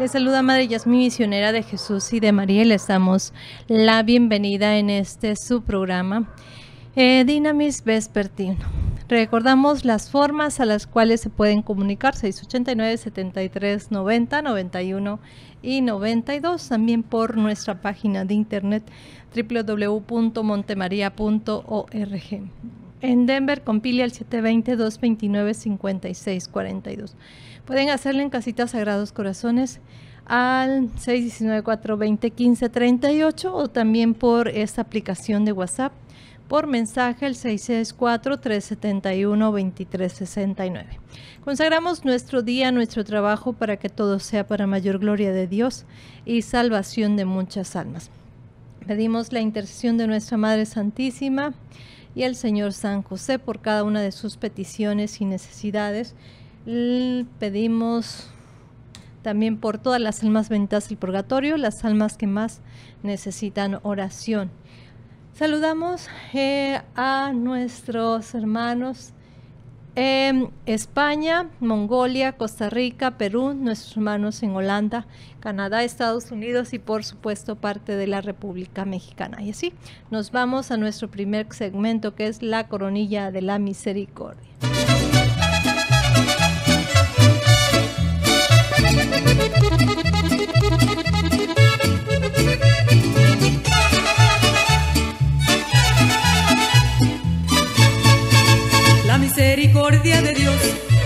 Les saluda Madre Yasmín, misionera de Jesús y de María, y les damos la bienvenida en este su programa, eh, Dynamis Vespertino. Recordamos las formas a las cuales se pueden comunicar, 689 73 90 91 y 92, también por nuestra página de internet www.montemaria.org. En Denver, compile al 720-229-5642. Pueden hacerle en Casitas Sagrados Corazones al 619-420-1538 o también por esta aplicación de WhatsApp por mensaje al 664-371-2369. Consagramos nuestro día, nuestro trabajo para que todo sea para mayor gloria de Dios y salvación de muchas almas. Pedimos la intercesión de nuestra Madre Santísima y el Señor San José por cada una de sus peticiones y necesidades Pedimos también por todas las almas benditas del purgatorio, las almas que más necesitan oración. Saludamos eh, a nuestros hermanos en España, Mongolia, Costa Rica, Perú, nuestros hermanos en Holanda, Canadá, Estados Unidos y por supuesto parte de la República Mexicana. Y así nos vamos a nuestro primer segmento que es la coronilla de la misericordia.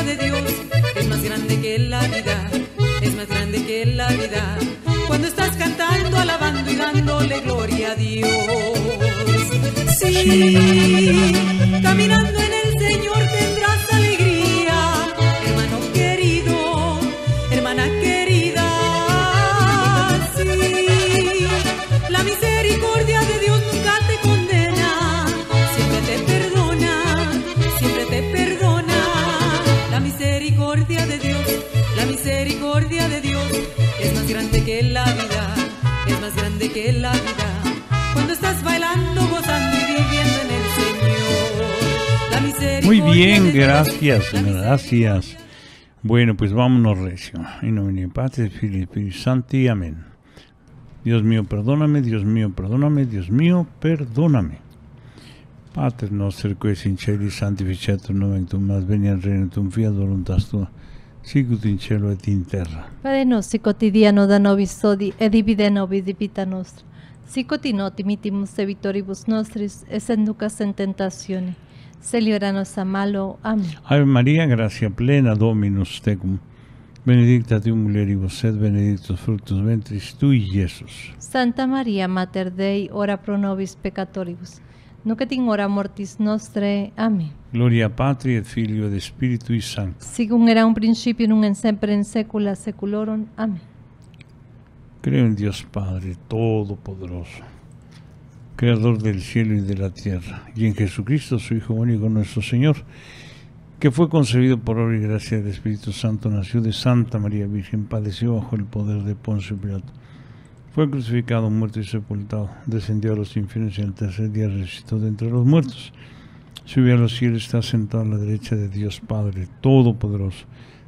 de Dios es más grande que la vida, es más grande que la vida. Cuando estás cantando, alabando y dándole gloria a Dios. Sí, caminando bien, gracias, gracias. Bueno, pues vámonos recio. En nombre de Padre, Espíritu santi, amén. Dios mío, perdóname, Dios mío, perdóname, Dios mío, perdóname. Padre nuestro que es in cieli santificatum tu más venia veniat regnum tu fiat voluntas tua, en in cielo et in terra. Padre nostri cotidiano da nobis sodi et divide nobis di vita nostra. Sicut in e victoribus nostris, es en tentazione líbranos a malo. Amén. Ave María, gracia plena, Dominus tecum. Benedicta tu mulieribus sed benedictus fructus ventris Y Jesús. Santa María, Mater Dei, ora pro nobis peccatoribus, nunc et in hora mortis nostre. Amén. Gloria Patri et Filio Espíritu y Santo. según era un principio, nun en sempre, en secula seculorum. Amén. Creo en Dios Padre Todopoderoso creador del cielo y de la tierra, y en Jesucristo, su Hijo único, nuestro Señor, que fue concebido por obra y gracia del Espíritu Santo, nació de Santa María Virgen, padeció bajo el poder de Poncio Pilato, fue crucificado, muerto y sepultado, descendió a los infiernos y el tercer día resucitó de entre los muertos, subió a los cielos, está sentado a la derecha de Dios Padre Todopoderoso.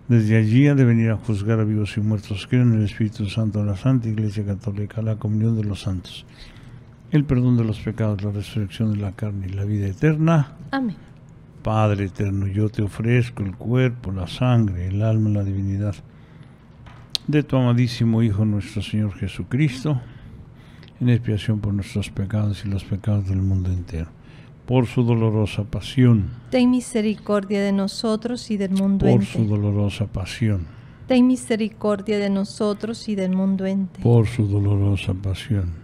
Desde allí ha de venir a juzgar a vivos y muertos. Creo en el Espíritu Santo, la Santa Iglesia Católica, la comunión de los santos el perdón de los pecados, la resurrección de la carne y la vida eterna. Amén. Padre eterno, yo te ofrezco el cuerpo, la sangre, el alma, y la divinidad de tu amadísimo Hijo nuestro Señor Jesucristo, en expiación por nuestros pecados y los pecados del mundo entero. Por su dolorosa pasión. Ten misericordia de nosotros y del mundo entero. Por su dolorosa pasión. Ten misericordia de nosotros y del mundo entero. Por su dolorosa pasión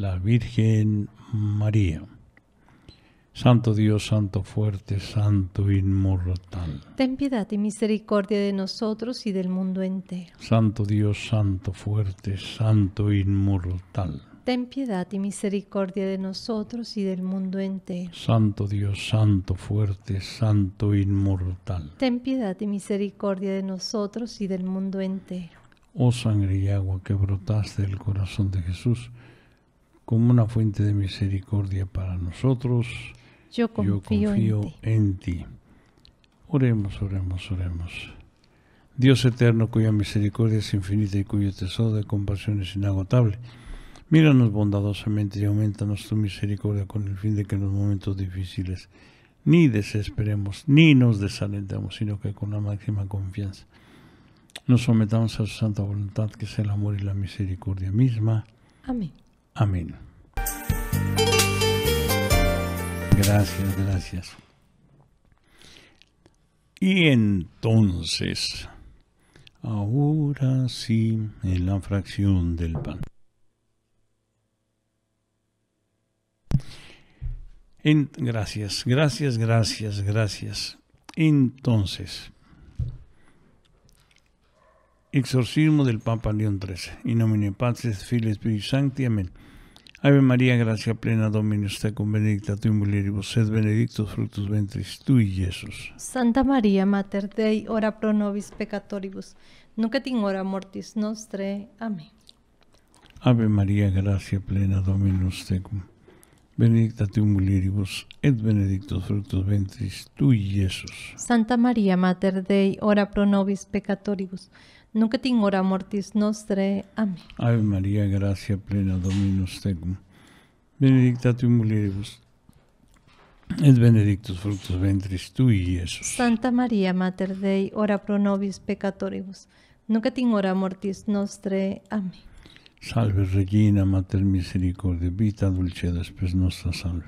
la Virgen María. Santo Dios, Santo fuerte, Santo inmortal. Ten piedad y misericordia de nosotros y del mundo entero. Santo Dios, Santo fuerte, Santo inmortal. Ten piedad y misericordia de nosotros y del mundo entero. Santo Dios, Santo fuerte, Santo inmortal. Ten piedad y misericordia de nosotros y del mundo entero. Oh sangre y agua que brotaste del corazón de Jesús como una fuente de misericordia para nosotros. Yo confío, en, ti. Oremos, oremos, oremos. Dios eterno, cuya misericordia es infinita y cuyo tesoro de compasión es inagotable, míranos bondadosamente y aumentanos tu misericordia con el fin de que en los momentos difíciles ni desesperemos, ni nos desalentemos, sino que con la máxima confianza nos sometamos a su santa voluntad, que es el amor y la misericordia misma. Amén. Amén. Gracias, gracias. Y entonces, ahora sí, en la fracción del pan. gracias, gracias, gracias, gracias. Entonces, exorcismo del Papa León XIII. In nomine Patris, Filii Amén. Ave María, gracia plena, Dominus tecum benedicta tu mulieribus et benedictus fructus ventris tui, Jesús. Santa María, Mater Dei, ora pro nobis peccatoribus, Nunca et hora mortis nostre. Amén. Ave María, gracia plena, Dominus tecum benedicta tu mulieribus et benedictus fructus ventris tui, Jesús. Santa María, Mater Dei, ora pro nobis peccatoribus, Nunca hora mortis nostre. Amén. Ave María, gracia plena, Dominus tecum. Benedicta tu mulieribus. Et benedictus fructus ventris y Jesús. Santa María, Mater Dei, ora pro nobis peccatoribus. Nunca hora mortis nostre. Amén. Salve Regina, Mater Misericordia, vita dulce, e después nostra salve.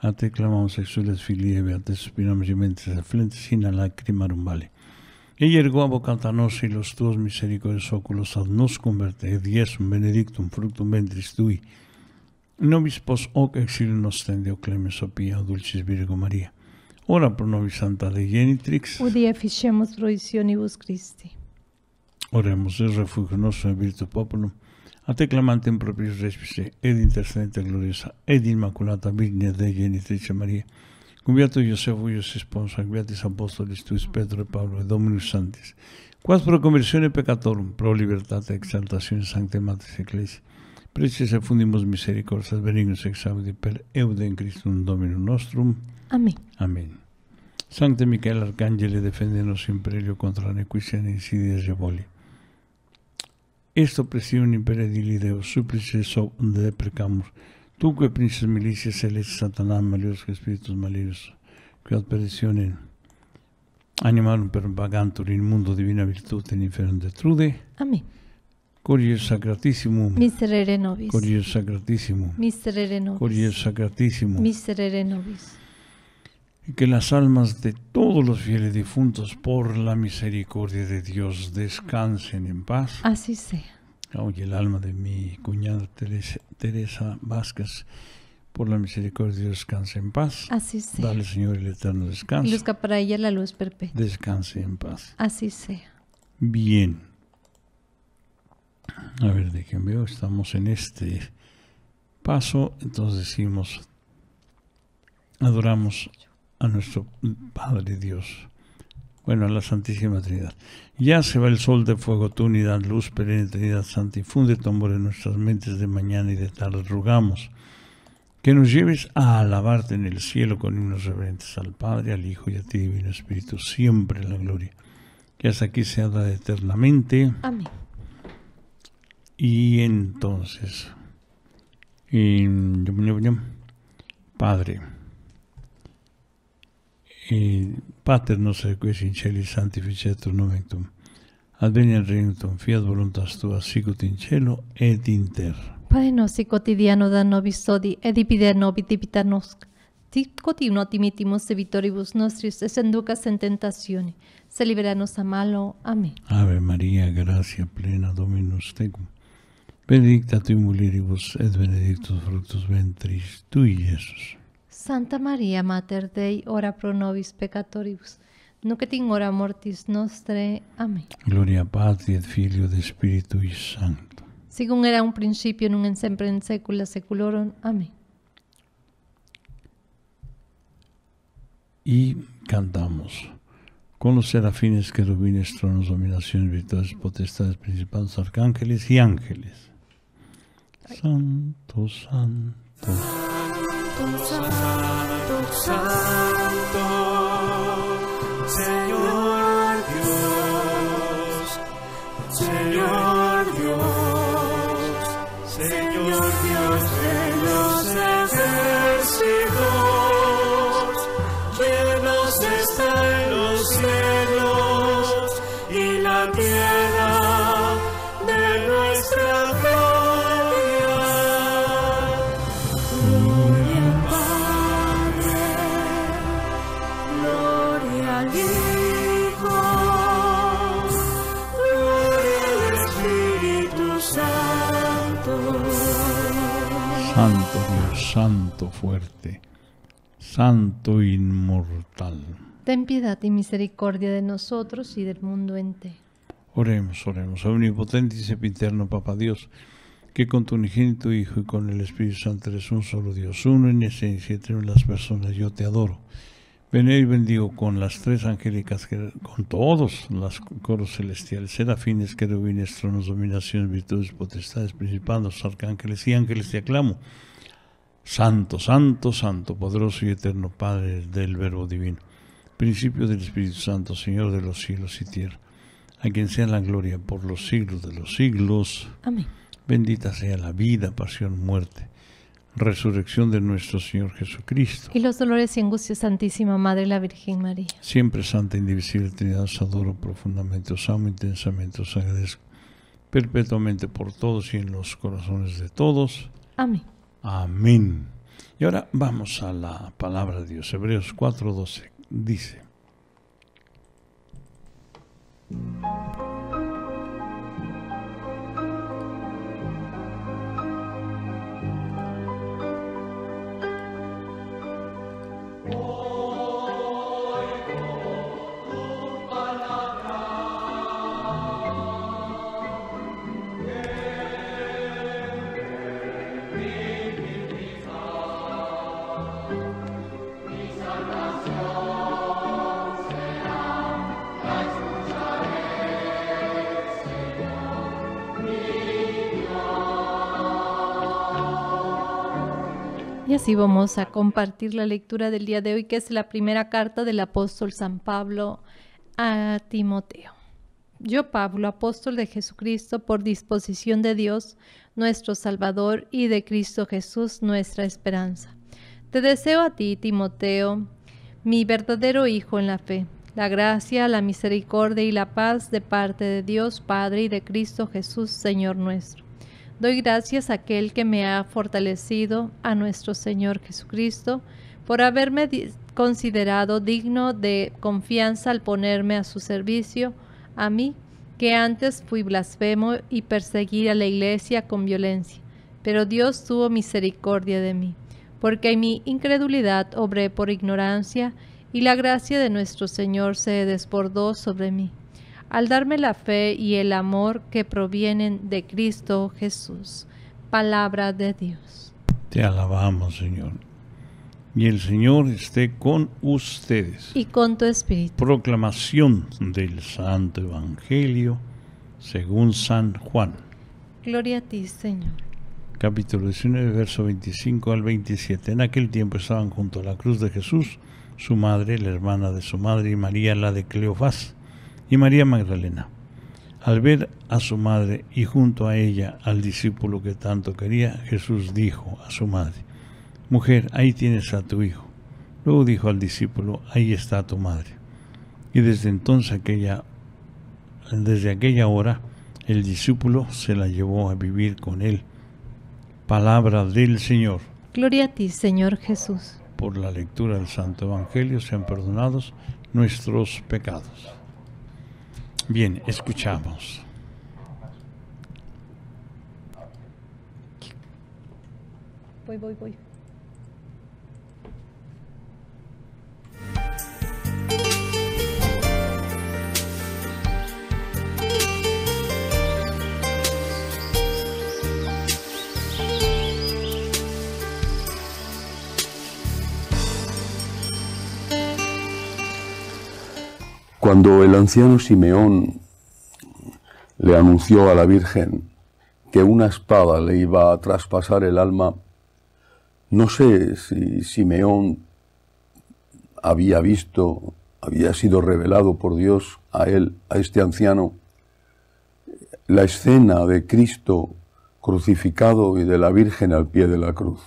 A te clamamos exules filieve, a te suspiramos y mentes aflentes, sin lacrimarum vale. Ει από κατανό ηλιοστό λος εσόκουλο θα δνόσκομαι διέσου με ενδείκτων φρούτου μεν Νόμι πω όκ καξίλινο στέντε ο κλέμε ο οποίο βίργο Μαρία. Ωραία προνόμισαν τα δε γέννη τρίξ. Ο διεφυσέ μου τροϊσιόν Ιού Κρίστη. Ωραία μου ζέζα Πόπουλου. Ατέκλαμαν την Conviato Iosefo, Ios Sponsor, Conviatis Apostolis Tuis, Petro e Paolo, e Dominus Santis, quas pro conversione peccatorum, pro libertate exaltatione sancte matis ecclesi, preces e fundimus misericordias benignus exaudi per eude Christum Dominum nostrum. Amen. Amen. Sancte Michael Arcangele, defendenos imperio contra nequisian insidias e voli. Esto presione imperedili Deo, supplice so deprecamus, Tú que princes milicia, celeste, Satanás, malignos espíritus malignos, que perdicionen, animaron per vagantur in mundo divina virtud en inferno Trude. Amén. Corius Sacratissimum. Miserere nobis. Corius Sacratissimum. Miserere nobis. Corius Sacratissimum. Miserere nobis. Y que las almas de todos los fieles difuntos, por la misericordia de Dios, descansen en paz. Así sea. Oye el alma de mi cuñada Teresa, Vázquez, por la misericordia de Dios, descanse en paz. Así sea. Dale, Señor, el eterno descanso. Luzca para ella la luz perpetua. Descanse en paz. Así sea. Bien. A ver, de déjenme veo estamos en este paso, entonces decimos, adoramos a nuestro Padre Dios bueno, a la Santísima Trinidad. Ya se va el sol de fuego, tú unidad, luz, perenne, Trinidad Santa, y funde tu amor en nuestras mentes de mañana y de tarde, Rugamos que nos lleves a alabarte en el cielo con himnos reverentes al Padre, al Hijo y a ti, Divino Espíritu, siempre la gloria. Que hasta aquí se eternamente. Amén. Y entonces, Padre, Pater nos equis in celi tu nomentum. Advenia regnum fiat voluntas tua sicut in cielo et in terra. Padre nostri quotidiano da nobis odi et dipider nobis dipita nos. Tic continuo timitimus evitoribus nostris es enducas en tentazione. Se liberanos a malo. Amén. Ave María, gracia plena, Dominus tecum. Benedicta tu mulieribus et benedictus fructus ventris tui, Jesús. Santa María, Mater Dei, ora pro nobis peccatoribus, nunc et in hora mortis nostre. Amén. Gloria Patri et Filio de Espíritu y Santo. Según era un principio, en en sempre en sécula, seculorum. Amén. Y cantamos. Con los serafines, querubines, tronos, dominaciones, virtudes, potestades, principales, arcángeles y ángeles. Santo, santo. Santo, Santo, Santo. santo fuerte, santo inmortal. Ten piedad y misericordia de nosotros y del mundo entero. Oremos, oremos, omnipotente y sepinterno Papa Dios, que con tu unigénito Hijo y con el Espíritu Santo eres un solo Dios, uno en esencia y las personas, yo te adoro. Ven y bendigo con las tres angélicas, con todos los coros celestiales, serafines, querubines, tronos, dominaciones, virtudes, potestades, principados, arcángeles y ángeles, te aclamo Santo, Santo, Santo, poderoso y eterno Padre del Verbo Divino, principio del Espíritu Santo, Señor de los cielos y tierra, a quien sea la gloria por los siglos de los siglos. Amén. Bendita sea la vida, pasión, muerte, resurrección de nuestro Señor Jesucristo. Y los dolores y angustias, Santísima Madre, la Virgen María. Siempre Santa, indivisible, Trinidad, os adoro profundamente, os amo intensamente, os agradezco perpetuamente por todos y en los corazones de todos. Amén. Amén. Y ahora vamos a la palabra de Dios. Hebreos 4:12 dice. y vamos a compartir la lectura del día de hoy, que es la primera carta del apóstol San Pablo a Timoteo. Yo, Pablo, apóstol de Jesucristo, por disposición de Dios, nuestro Salvador, y de Cristo Jesús, nuestra esperanza. Te deseo a ti, Timoteo, mi verdadero Hijo en la fe, la gracia, la misericordia y la paz de parte de Dios Padre y de Cristo Jesús, Señor nuestro. Doy gracias a aquel que me ha fortalecido, a nuestro Señor Jesucristo, por haberme considerado digno de confianza al ponerme a su servicio, a mí, que antes fui blasfemo y perseguí a la iglesia con violencia, pero Dios tuvo misericordia de mí, porque en mi incredulidad obré por ignorancia, y la gracia de nuestro Señor se desbordó sobre mí al darme la fe y el amor que provienen de Cristo Jesús. Palabra de Dios. Te alabamos, Señor. Y el Señor esté con ustedes. Y con tu espíritu. Proclamación del Santo Evangelio según San Juan. Gloria a ti, Señor. Capítulo 19, verso 25 al 27. En aquel tiempo estaban junto a la cruz de Jesús su madre, la hermana de su madre y María, la de Cleofás y María Magdalena, al ver a su madre y junto a ella al discípulo que tanto quería, Jesús dijo a su madre, Mujer, ahí tienes a tu hijo. Luego dijo al discípulo, ahí está tu madre. Y desde entonces aquella, desde aquella hora, el discípulo se la llevó a vivir con él. Palabra del Señor. Gloria a ti, Señor Jesús. Por la lectura del Santo Evangelio sean perdonados nuestros pecados. Bien, escuchamos. Voy, voy, voy. Cuando el anciano Simeón le anunció a la Virgen que una espada le iba a traspasar el alma, no sé si Simeón había visto, había sido revelado por Dios a él, a este anciano, la escena de Cristo crucificado y de la Virgen al pie de la cruz.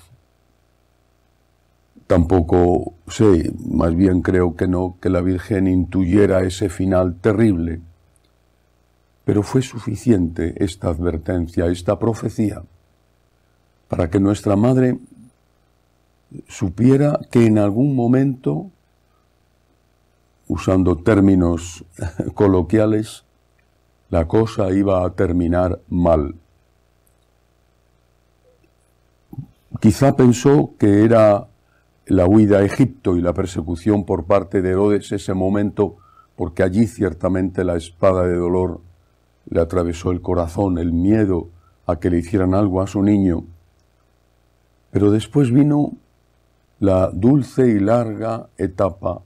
Tampoco sé, más bien creo que no, que la Virgen intuyera ese final terrible. Pero fue suficiente esta advertencia, esta profecía, para que nuestra madre supiera que en algún momento, usando términos coloquiales, la cosa iba a terminar mal. Quizá pensó que era la huida a Egipto y la persecución por parte de Herodes ese momento, porque allí ciertamente la espada de dolor le atravesó el corazón, el miedo a que le hicieran algo a su niño. Pero después vino la dulce y larga etapa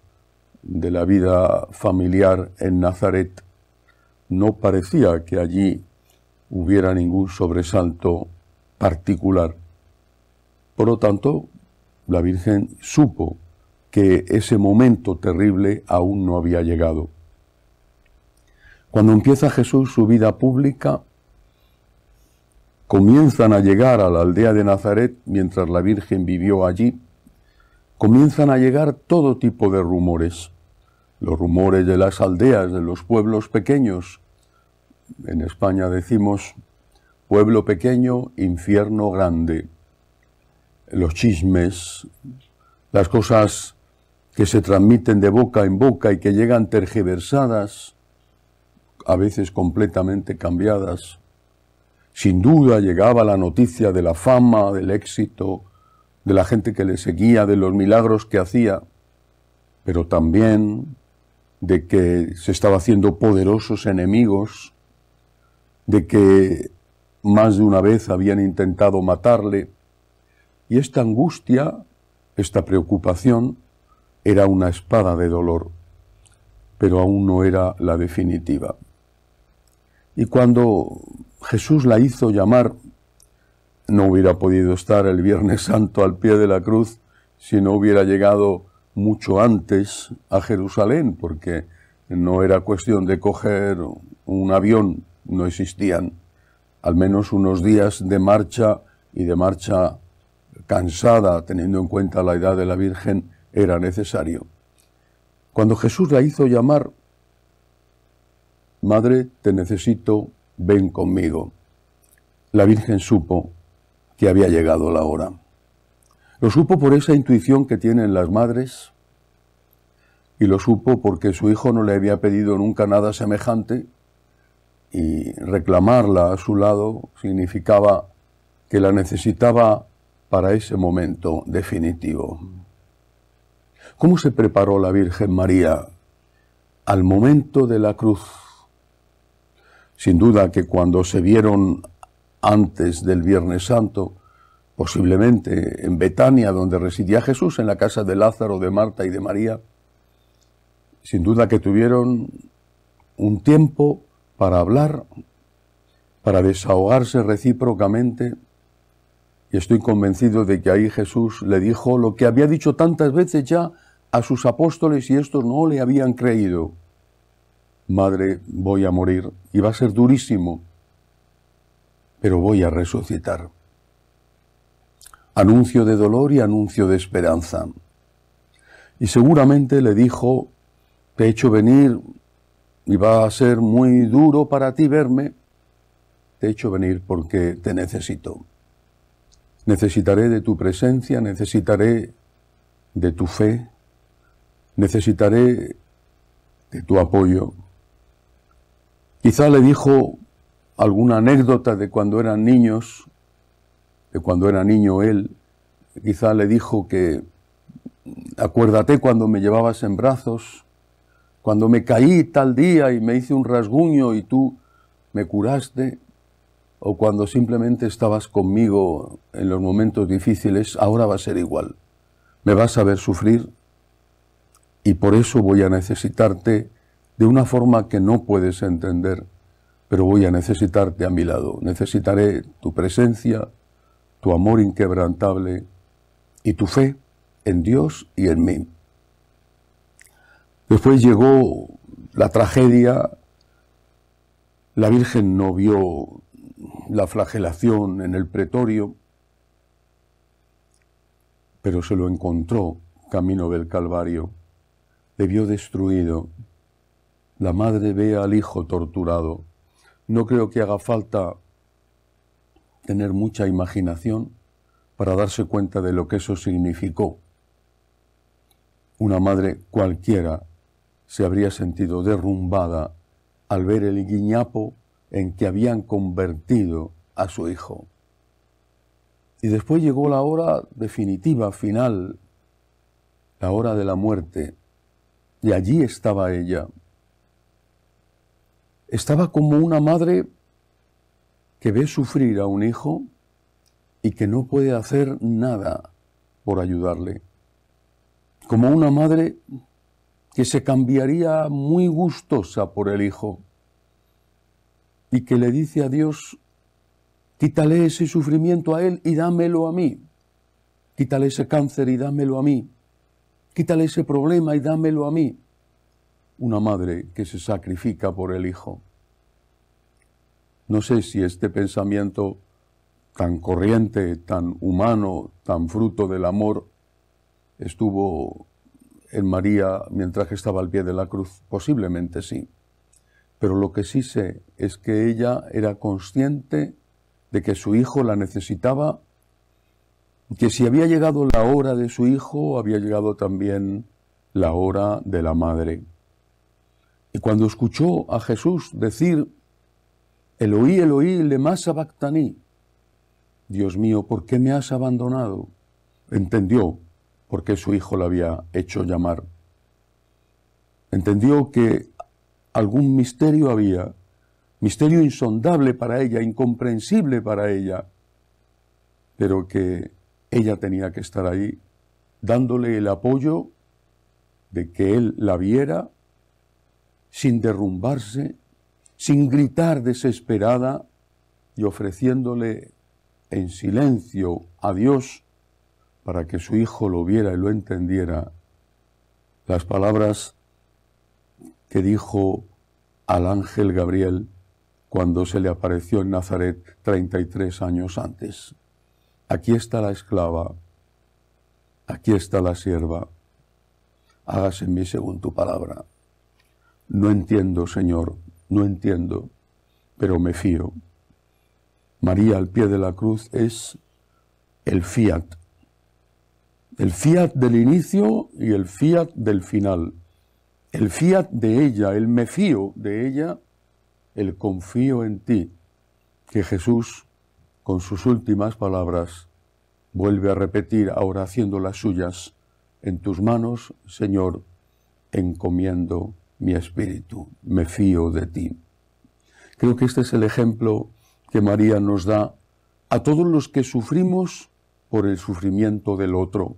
de la vida familiar en Nazaret. No parecía que allí hubiera ningún sobresalto particular. Por lo tanto, la Virgen supo que ese momento terrible aún no había llegado. Cuando empieza Jesús su vida pública, comienzan a llegar a la aldea de Nazaret, mientras la Virgen vivió allí, comienzan a llegar todo tipo de rumores. Los rumores de las aldeas, de los pueblos pequeños. En España decimos pueblo pequeño, infierno grande los chismes, las cosas que se transmiten de boca en boca y que llegan tergiversadas, a veces completamente cambiadas. Sin duda llegaba la noticia de la fama, del éxito, de la gente que le seguía, de los milagros que hacía, pero también de que se estaba haciendo poderosos enemigos, de que más de una vez habían intentado matarle, y esta angustia, esta preocupación, era una espada de dolor, pero aún no era la definitiva. Y cuando Jesús la hizo llamar, no hubiera podido estar el Viernes Santo al pie de la cruz si no hubiera llegado mucho antes a Jerusalén, porque no era cuestión de coger un avión, no existían al menos unos días de marcha y de marcha cansada, teniendo en cuenta la edad de la Virgen, era necesario. Cuando Jesús la hizo llamar, Madre, te necesito, ven conmigo. La Virgen supo que había llegado la hora. Lo supo por esa intuición que tienen las madres y lo supo porque su hijo no le había pedido nunca nada semejante y reclamarla a su lado significaba que la necesitaba para ese momento definitivo. ¿Cómo se preparó la Virgen María al momento de la cruz? Sin duda que cuando se vieron antes del Viernes Santo, posiblemente en Betania, donde residía Jesús, en la casa de Lázaro, de Marta y de María, sin duda que tuvieron un tiempo para hablar, para desahogarse recíprocamente y estoy convencido de que ahí Jesús le dijo lo que había dicho tantas veces ya a sus apóstoles y estos no le habían creído. Madre, voy a morir y va a ser durísimo, pero voy a resucitar. Anuncio de dolor y anuncio de esperanza. Y seguramente le dijo, te he hecho venir y va a ser muy duro para ti verme, te he hecho venir porque te necesito. Necesitaré de tu presencia, necesitaré de tu fe, necesitaré de tu apoyo. Quizá le dijo alguna anécdota de cuando eran niños, de cuando era niño él, quizá le dijo que acuérdate cuando me llevabas en brazos, cuando me caí tal día y me hice un rasguño y tú me curaste o cuando simplemente estabas conmigo en los momentos difíciles, ahora va a ser igual. Me vas a ver sufrir y por eso voy a necesitarte de una forma que no puedes entender, pero voy a necesitarte a mi lado. Necesitaré tu presencia, tu amor inquebrantable y tu fe en Dios y en mí. Después llegó la tragedia, la Virgen no vio la flagelación en el pretorio, pero se lo encontró camino del Calvario. Le vio destruido. La madre ve al hijo torturado. No creo que haga falta tener mucha imaginación para darse cuenta de lo que eso significó. Una madre cualquiera se habría sentido derrumbada al ver el guiñapo en que habían convertido a su hijo. Y después llegó la hora definitiva, final, la hora de la muerte. Y allí estaba ella. Estaba como una madre que ve sufrir a un hijo y que no puede hacer nada por ayudarle. Como una madre que se cambiaría muy gustosa por el hijo y que le dice a Dios, quítale ese sufrimiento a él y dámelo a mí, quítale ese cáncer y dámelo a mí, quítale ese problema y dámelo a mí. Una madre que se sacrifica por el hijo. No sé si este pensamiento tan corriente, tan humano, tan fruto del amor, estuvo en María mientras que estaba al pie de la cruz. Posiblemente sí pero lo que sí sé es que ella era consciente de que su hijo la necesitaba, que si había llegado la hora de su hijo, había llegado también la hora de la madre. Y cuando escuchó a Jesús decir, Eloí, Eloí, a Bactaní. Dios mío, ¿por qué me has abandonado? Entendió por qué su hijo la había hecho llamar. Entendió que Algún misterio había, misterio insondable para ella, incomprensible para ella, pero que ella tenía que estar ahí dándole el apoyo de que él la viera sin derrumbarse, sin gritar desesperada y ofreciéndole en silencio a Dios para que su hijo lo viera y lo entendiera. Las palabras que dijo al ángel Gabriel cuando se le apareció en Nazaret 33 años antes. Aquí está la esclava, aquí está la sierva, hágase en mí según tu palabra. No entiendo, Señor, no entiendo, pero me fío. María al pie de la cruz es el fiat, el fiat del inicio y el fiat del final. El fiat de ella, el me fío de ella, el confío en ti, que Jesús, con sus últimas palabras, vuelve a repetir ahora haciendo las suyas, en tus manos, Señor, encomiendo mi espíritu, me fío de ti. Creo que este es el ejemplo que María nos da a todos los que sufrimos por el sufrimiento del otro.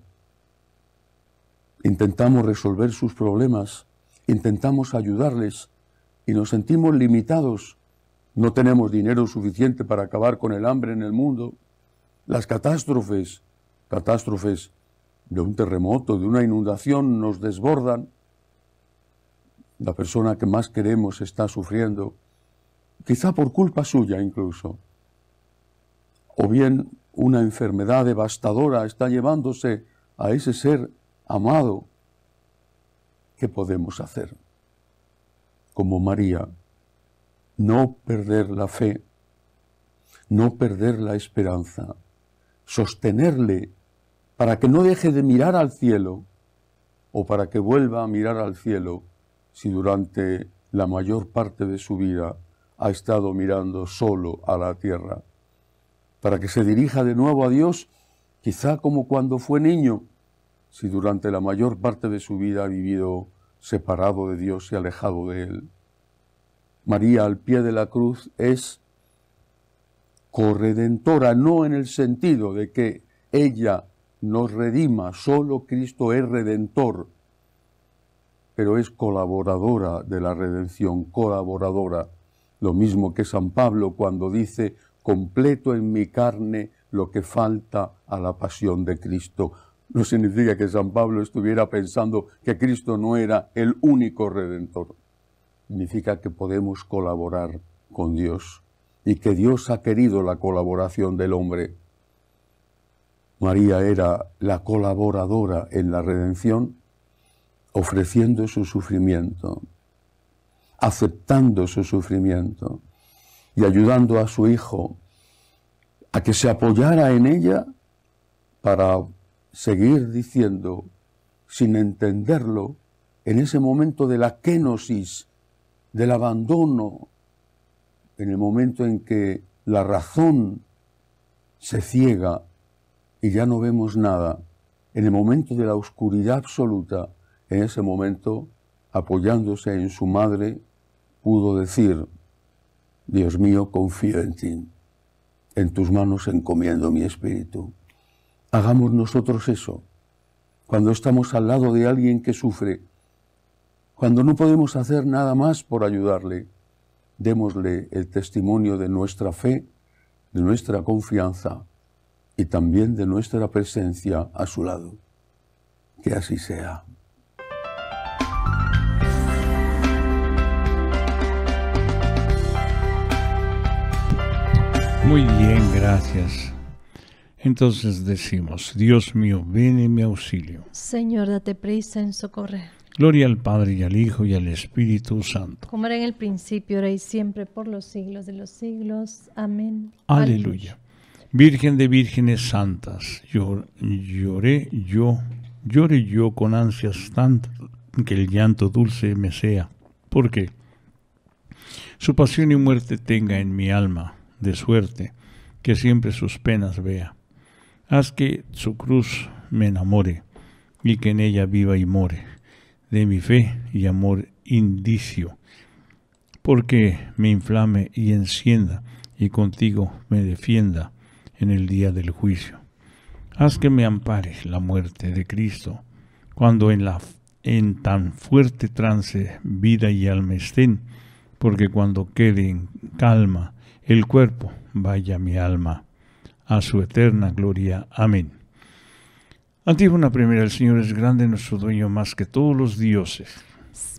Intentamos resolver sus problemas intentamos ayudarles y nos sentimos limitados. No tenemos dinero suficiente para acabar con el hambre en el mundo. Las catástrofes, catástrofes de un terremoto, de una inundación, nos desbordan. La persona que más queremos está sufriendo, quizá por culpa suya incluso. O bien una enfermedad devastadora está llevándose a ese ser amado ¿Qué podemos hacer? Como María, no perder la fe, no perder la esperanza, sostenerle para que no deje de mirar al cielo o para que vuelva a mirar al cielo si durante la mayor parte de su vida ha estado mirando solo a la tierra, para que se dirija de nuevo a Dios, quizá como cuando fue niño, si durante la mayor parte de su vida ha vivido separado de Dios y alejado de Él. María al pie de la cruz es corredentora, no en el sentido de que ella nos redima, solo Cristo es redentor, pero es colaboradora de la redención, colaboradora. Lo mismo que San Pablo cuando dice, completo en mi carne lo que falta a la pasión de Cristo no significa que San Pablo estuviera pensando que Cristo no era el único redentor. Significa que podemos colaborar con Dios y que Dios ha querido la colaboración del hombre. María era la colaboradora en la redención, ofreciendo su sufrimiento, aceptando su sufrimiento y ayudando a su hijo a que se apoyara en ella para seguir diciendo, sin entenderlo, en ese momento de la kenosis, del abandono, en el momento en que la razón se ciega y ya no vemos nada, en el momento de la oscuridad absoluta, en ese momento, apoyándose en su madre, pudo decir, Dios mío, confío en ti, en tus manos encomiendo mi espíritu. Hagamos nosotros eso. Cuando estamos al lado de alguien que sufre, cuando no podemos hacer nada más por ayudarle, démosle el testimonio de nuestra fe, de nuestra confianza y también de nuestra presencia a su lado. Que así sea. Muy bien, gracias. Entonces decimos, Dios mío, ven en mi auxilio. Señor, date prisa en socorrer. Gloria al Padre y al Hijo y al Espíritu Santo. Como era en el principio, ahora y siempre, por los siglos de los siglos. Amén. Aleluya. Virgen de vírgenes santas, lloré yo, lloré yo con ansias tantas que el llanto dulce me sea, porque su pasión y muerte tenga en mi alma, de suerte que siempre sus penas vea. Haz que su cruz me enamore y que en ella viva y more de mi fe y amor indicio, porque me inflame y encienda y contigo me defienda en el día del juicio. Haz que me ampare la muerte de Cristo, cuando en, la, en tan fuerte trance vida y alma estén, porque cuando quede en calma el cuerpo, vaya mi alma a su eterna gloria. Amén. una primera, el Señor es grande, nuestro dueño más que todos los dioses.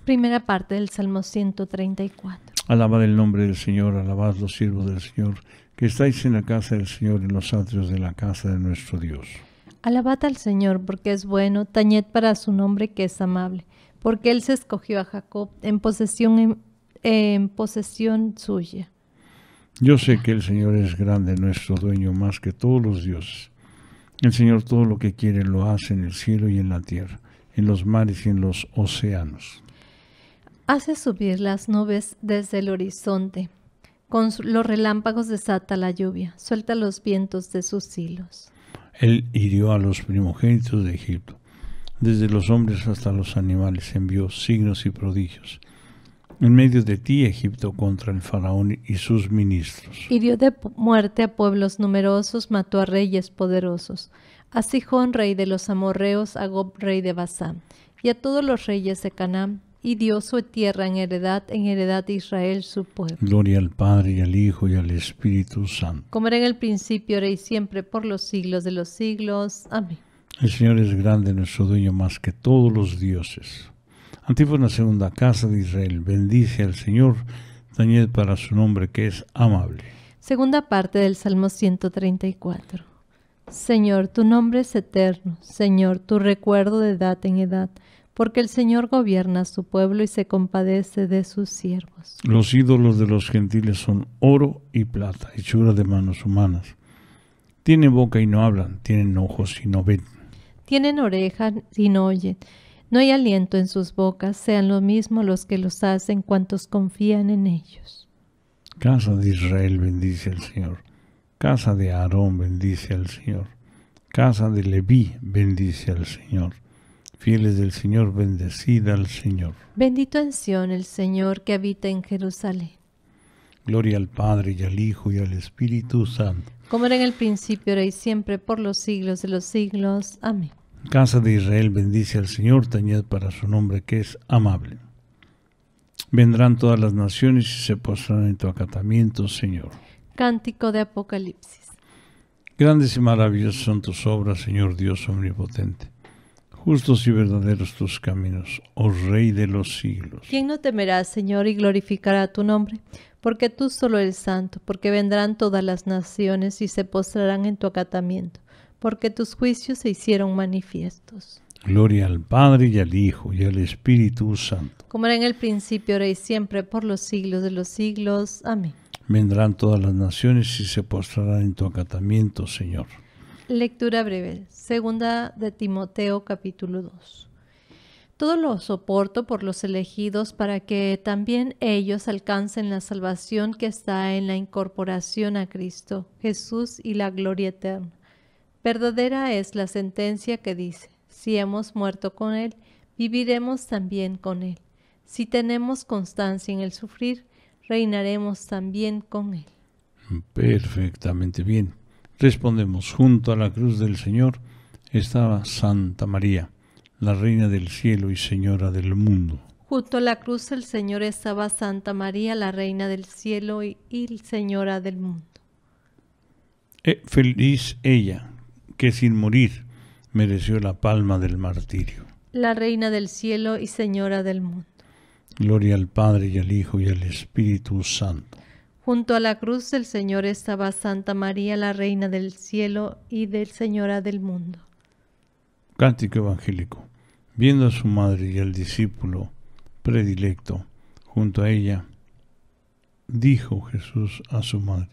Primera parte del Salmo 134. Alabad el nombre del Señor, alabad los siervos del Señor, que estáis en la casa del Señor, en los atrios de la casa de nuestro Dios. Alabad al Señor, porque es bueno, tañed para su nombre, que es amable, porque Él se escogió a Jacob en posesión, en posesión suya. Yo sé que el Señor es grande, nuestro dueño, más que todos los dioses. El Señor todo lo que quiere lo hace en el cielo y en la tierra, en los mares y en los océanos. Hace subir las nubes desde el horizonte, con los relámpagos desata la lluvia, suelta los vientos de sus hilos. Él hirió a los primogénitos de Egipto, desde los hombres hasta los animales, envió signos y prodigios en medio de ti Egipto contra el faraón y sus ministros. Hirió de muerte a pueblos numerosos, mató a reyes poderosos, a Sihón, rey de los amorreos, a Gob rey de Basán, y a todos los reyes de Canaán, y dio su tierra en heredad, en heredad de Israel su pueblo. Gloria al Padre y al Hijo y al Espíritu Santo. Como era en el principio, ahora y siempre, por los siglos de los siglos. Amén. El Señor es grande, nuestro dueño más que todos los dioses. Antífona segunda casa de Israel, bendice al Señor, Daniel para su nombre que es amable. Segunda parte del Salmo 134. Señor, tu nombre es eterno, Señor, tu recuerdo de edad en edad, porque el Señor gobierna a su pueblo y se compadece de sus siervos. Los ídolos de los gentiles son oro y plata, hechura de manos humanas. Tienen boca y no hablan, tienen ojos y no ven. Tienen orejas y no oyen no hay aliento en sus bocas, sean lo mismo los que los hacen cuantos confían en ellos. Casa de Israel bendice al Señor. Casa de Aarón bendice al Señor. Casa de Leví bendice al Señor. Fieles del Señor, bendecida al Señor. Bendito en Sion el Señor que habita en Jerusalén. Gloria al Padre y al Hijo y al Espíritu Santo. Como era en el principio, era y siempre, por los siglos de los siglos. Amén. Casa de Israel bendice al Señor, tañed para su nombre que es amable. Vendrán todas las naciones y se postrarán en tu acatamiento, Señor. Cántico de Apocalipsis. Grandes y maravillosas son tus obras, Señor Dios omnipotente. Justos y verdaderos tus caminos, oh Rey de los siglos. ¿Quién no temerá, Señor, y glorificará tu nombre? Porque tú solo eres santo, porque vendrán todas las naciones y se postrarán en tu acatamiento porque tus juicios se hicieron manifiestos. Gloria al Padre y al Hijo y al Espíritu Santo. Como era en el principio, ahora y siempre, por los siglos de los siglos. Amén. Vendrán todas las naciones y se postrarán en tu acatamiento, Señor. Lectura breve. Segunda de Timoteo capítulo 2. Todo lo soporto por los elegidos para que también ellos alcancen la salvación que está en la incorporación a Cristo Jesús y la gloria eterna Verdadera es la sentencia que dice, si hemos muerto con Él, viviremos también con Él. Si tenemos constancia en el sufrir, reinaremos también con Él. Perfectamente bien. Respondemos, junto a la cruz del Señor estaba Santa María, la Reina del Cielo y Señora del mundo. Junto a la cruz del Señor estaba Santa María, la Reina del Cielo y, Señora del mundo. Eh, feliz ella, que sin morir mereció la palma del martirio. La Reina del Cielo y Señora del mundo. Gloria al Padre y al Hijo y al Espíritu Santo. Junto a la cruz del Señor estaba Santa María, la Reina del Cielo y del Señora del mundo. Cántico Evangélico. Viendo a su madre y al discípulo predilecto junto a ella, dijo Jesús a su madre,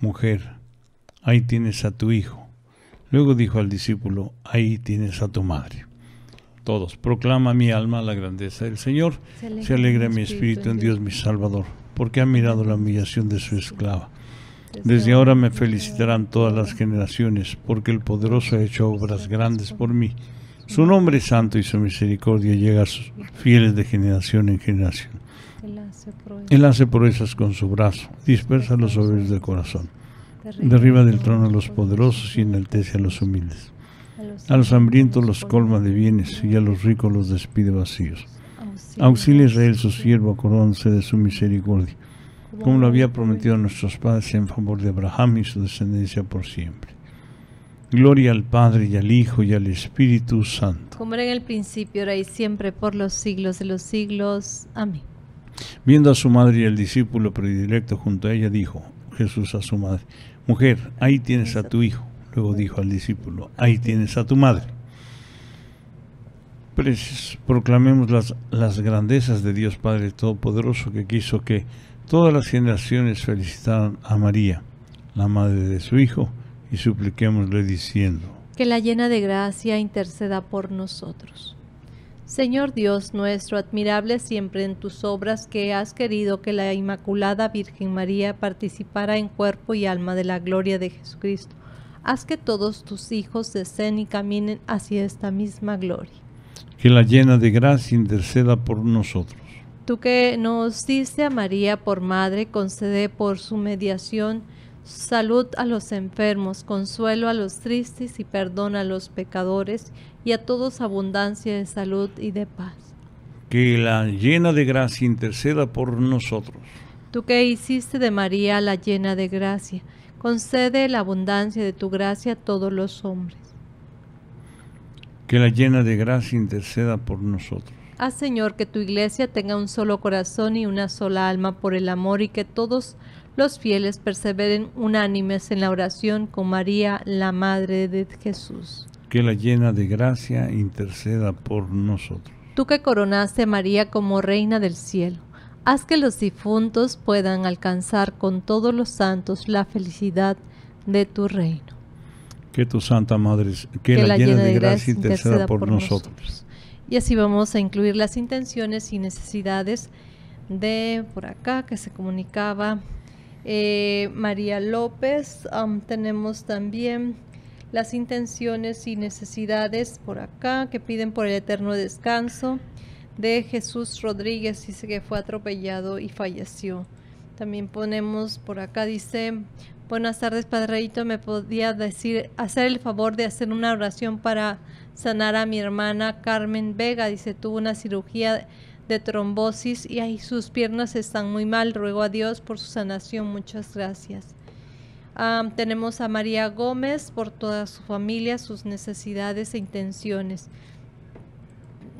Mujer, ahí tienes a tu hijo Luego dijo al discípulo, ahí tienes a tu madre. Todos, proclama mi alma la grandeza del Señor, se alegra, mi espíritu en Dios mi Salvador, porque ha mirado la humillación de su esclava. Desde ahora me felicitarán todas las generaciones, porque el poderoso ha hecho obras grandes por mí. Su nombre es santo y su misericordia llega a sus fieles de generación en generación. Él hace proezas con su brazo, dispersa los oídos del corazón. Derriba del trono a los poderosos y enaltece a los humildes. A los hambrientos los colma de bienes y a los ricos los despide vacíos. Auxilia Israel su siervo acordándose de su misericordia, como lo había prometido a nuestros padres en favor de Abraham y su descendencia por siempre. Gloria al Padre y al Hijo y al Espíritu Santo. Como era en el principio, ahora y siempre, por los siglos de los siglos. Amén. Viendo a su madre y al discípulo predilecto junto a ella, dijo Jesús a su madre, Mujer, ahí tienes a tu hijo. Luego dijo al discípulo, ahí tienes a tu madre. proclamemos las, las grandezas de Dios Padre Todopoderoso que quiso que todas las generaciones felicitaran a María, la madre de su Hijo, y supliquémosle diciendo, que la llena de gracia interceda por nosotros. Señor Dios nuestro, admirable siempre en tus obras que has querido que la Inmaculada Virgen María participara en cuerpo y alma de la gloria de Jesucristo. Haz que todos tus hijos deseen y caminen hacia esta misma gloria. Que la llena de gracia interceda por nosotros. Tú que nos diste a María por madre, concede por su mediación salud a los enfermos, consuelo a los tristes y perdón a los pecadores, y a todos abundancia de salud y de paz. Que la llena de gracia interceda por nosotros. Tú que hiciste de María la llena de gracia, concede la abundancia de tu gracia a todos los hombres. Que la llena de gracia interceda por nosotros. Haz, Señor, que tu iglesia tenga un solo corazón y una sola alma por el amor y que todos los fieles perseveren unánimes en la oración con María, la Madre de Jesús. Que la llena de gracia interceda por nosotros. Tú que coronaste a María como Reina del Cielo, haz que los difuntos puedan alcanzar con todos los santos la felicidad de tu reino. Que tu Santa Madre, que, la, llena, de, gracia interceda por, nosotros. Y así vamos a incluir las intenciones y necesidades de por acá que se comunicaba eh, María López. tenemos también las intenciones y necesidades por acá que piden por el eterno descanso de Jesús Rodríguez, dice que fue atropellado y falleció. También ponemos por acá, dice, buenas tardes, Padreito, me podía decir, hacer el favor de hacer una oración para sanar a mi hermana Carmen Vega, dice, tuvo una cirugía de trombosis y ahí sus piernas están muy mal. Ruego a Dios por su sanación. Muchas gracias. tenemos a María Gómez por toda su familia, sus necesidades e intenciones.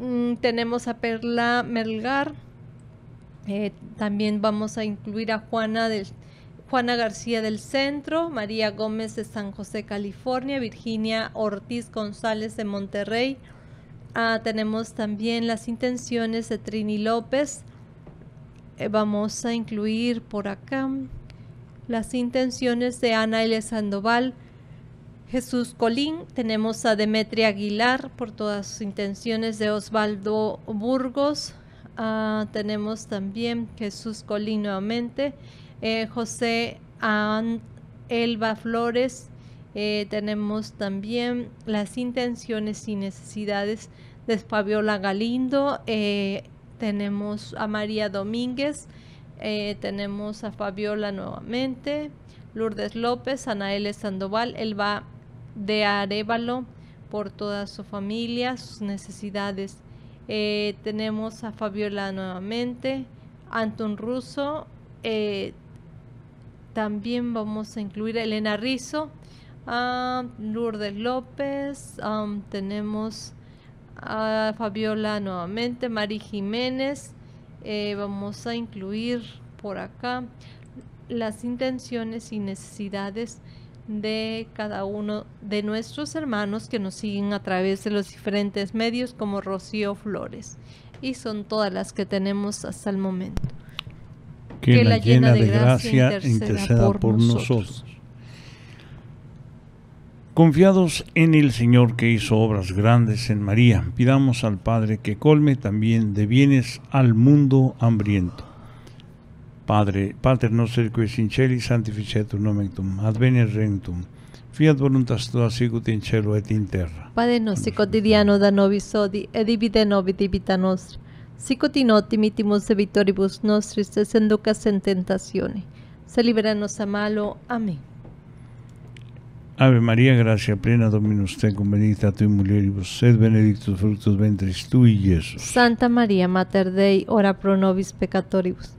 Mm, tenemos a Perla Melgar. Eh, también vamos a incluir a Juana del, Juana García del Centro, María Gómez de San José, California, Virginia Ortiz González de Monterrey, Ah, tenemos también las intenciones de Trini López. Eh, vamos a incluir por acá las intenciones de Ana L. Sandoval. Jesús Colín, tenemos a Demetria Aguilar por todas sus intenciones de Osvaldo Burgos, ah, tenemos también Jesús Colín nuevamente, eh, José Elba Flores, eh, tenemos también las intenciones y necesidades de Fabiola Galindo. Eh, tenemos a María Domínguez. Eh, tenemos a Fabiola nuevamente. Lourdes López, Anael Sandoval, Elba de Arevalo por toda su familia, sus necesidades. tenemos a Fabiola nuevamente, Anton Russo, también vamos a incluir a Elena Rizzo a ah, Lourdes López, um, tenemos a Fabiola nuevamente, Mari Jiménez. Eh, vamos a incluir por acá las intenciones y necesidades de cada uno de nuestros hermanos que nos siguen a través de los diferentes medios como Rocío Flores. Y son todas las que tenemos hasta el momento. Que, la, llena, de, gracia, interceda, por, nosotros. Confiados en el Señor que hizo obras grandes en María, pidamos al Padre que colme también de bienes al mundo hambriento. Padre, Padre noster que in celis tu nomen tum, fiat voluntas tua sicut in cielo et in terra. Padre nostro quotidiano da nobis odi, et divide nobis divita nostra, sicut in optimimus de nostris, desenducas inducas en tentazione, se liberanos a malo. Amén. Ave María, gracia plena, Dominus tecum, benedicta tu Y mulieribus, sed benedictus fructus ventris tui, Jesús. Santa María, Mater Dei, ora pro nobis peccatoribus,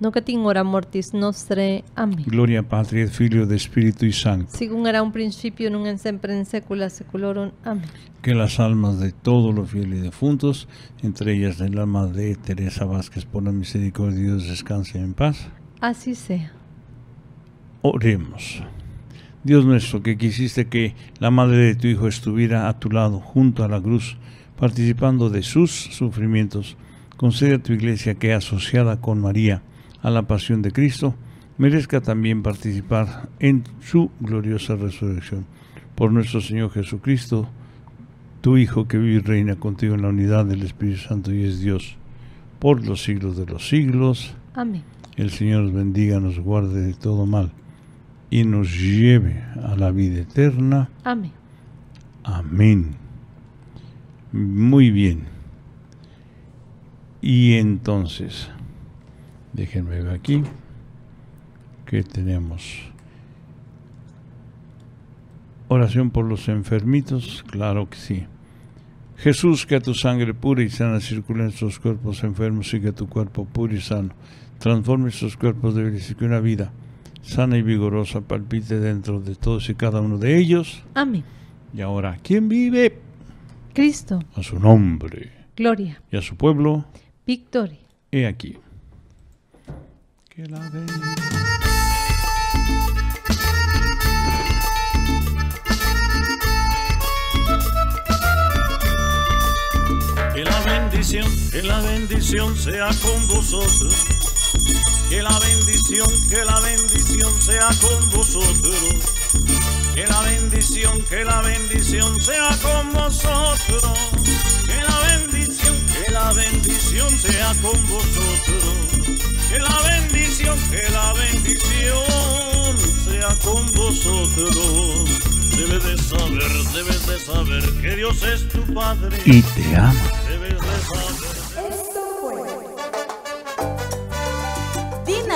nunc in hora mortis nostre. Amén. Gloria Patria, et Filio de Espíritu y Santo. Según era un principio, nun en siempre, en sécula, seculorum. Amén. Que las almas de todos los fieles y defuntos, entre ellas el alma de Teresa Vázquez, por la misericordia de Dios, descansen en paz. Así sea. Oremos. Dios nuestro, que quisiste que la madre de tu Hijo estuviera a tu lado, junto a la cruz, participando de sus sufrimientos, concede a tu iglesia que, asociada con María a la pasión de Cristo, merezca también participar en su gloriosa resurrección. Por nuestro Señor Jesucristo, tu Hijo que vive y reina contigo en la unidad del Espíritu Santo y es Dios, por los siglos de los siglos. Amén. El Señor bendiga, nos guarde de todo mal y nos lleve a la vida eterna. Amén. Amén. Muy bien. Y entonces, déjenme ver aquí que tenemos oración por los enfermitos, claro que sí. Jesús, que tu sangre pura y sana circule en sus cuerpos enfermos y que tu cuerpo puro y sano transforme sus cuerpos de y que una vida sana y vigorosa palpite dentro de todos y cada uno de ellos. Amén. Y ahora, ¿quién vive? Cristo. A su nombre. Gloria. Y a su pueblo. Victoria. He aquí. Que la bendición, que la bendición sea con vosotros que la bendición, que la bendición sea con vosotros. Que la bendición, que la bendición sea con vosotros. Que la bendición, que la bendición sea con vosotros. Que la bendición, que la bendición sea con vosotros. Debes de saber, debes de saber que Dios es tu Padre. Y te ama. Debes saber.